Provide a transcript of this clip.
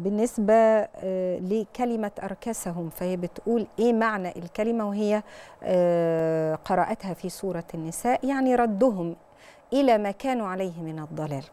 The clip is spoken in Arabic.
بالنسبة آه، لكلمة أركسهم فهي بتقول إيه معنى الكلمة وهي آه، قرأتها في سورة النساء يعني ردهم إلى ما كانوا عليه من الضلال